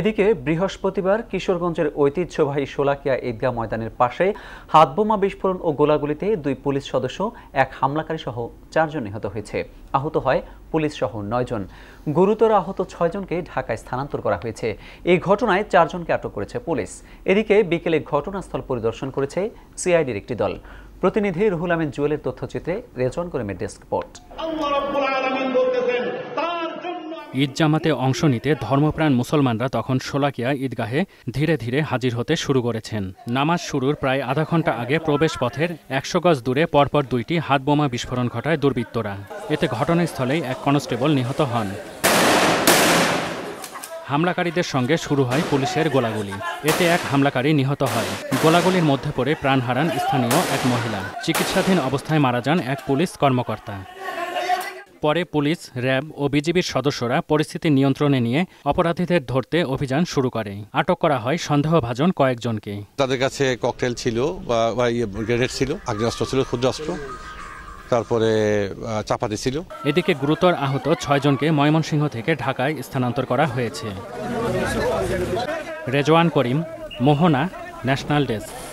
এদিকে বৃহস্পতিবার কিশোরগঞ্জের ঐতিহ্যবাহী শোলাকিয়া ঈদগাহ ময়দানের পাশে হাতবোমা বিস্ফোরণ ও গোলাগুলিতে দুই পুলিশ সদস্য এক হামলাকারী সহ চারজন নিহত হয়েছে আহত হয় পুলিশ সহ নয়জন গুরুতর আহত ছয়জনকে ঢাকায় স্থানান্তর করা হয়েছে এই ঘটনায় চারজনকে আটক করেছে পুলিশ এদিকে বিকেলে ঘটনাস্থল পরিদর্শন করেছে সিআইডির একটি দল প্রতিনিধি রুহুল আমিন জুয়েলের তথ্যচিত্রে রেজন করিমের ডেস্ক রিপোর্ট ঈদ জামাতে অংশ নিতে ধর্মপ্রাণ মুসলমানরা তখন শোলাকিয়া ঈদগাহে ধীরে ধীরে হাজির হতে শুরু করেছেন নামাজ শুরুর প্রায় আধা ঘন্টা আগে প্রবেশ পথের একশো গজ দূরে পরপর দুইটি হাতবোমা বিস্ফোরণ ঘটায় দুর্বৃত্তরা এতে ঘটনাস্থলেই এক কনস্টেবল নিহত হন হামলাকারীদের সঙ্গে শুরু হয় পুলিশের গোলাগুলি এতে এক হামলাকারী নিহত হয় গোলাগুলির মধ্যে পড়ে প্রাণ হারান স্থানীয় এক মহিলা চিকিৎসাধীন অবস্থায় মারা যান এক পুলিশ কর্মকর্তা পরে পুলিশ র্যাব ও বিজিবির সদস্যরা পরিস্থিতি নিয়ন্ত্রণে নিয়ে অপরাধীদের ধরতে অভিযান শুরু করে আটক করা হয় সন্দেহভাজন কয়েকজনকে তাদের কাছে ককটেল ছিল বা ইয়ে গ্রেনেড ছিল আগ্নেয়াস্ত্র ছিল ক্ষুদ্রাস্ত্র তারপরে চাপাতি ছিল এদিকে গুরুতর আহত ছয়জনকে ময়মনসিংহ থেকে ঢাকায় স্থানান্তর করা হয়েছে রেজওয়ান করিম মোহনা ন্যাশনাল ডেস্ক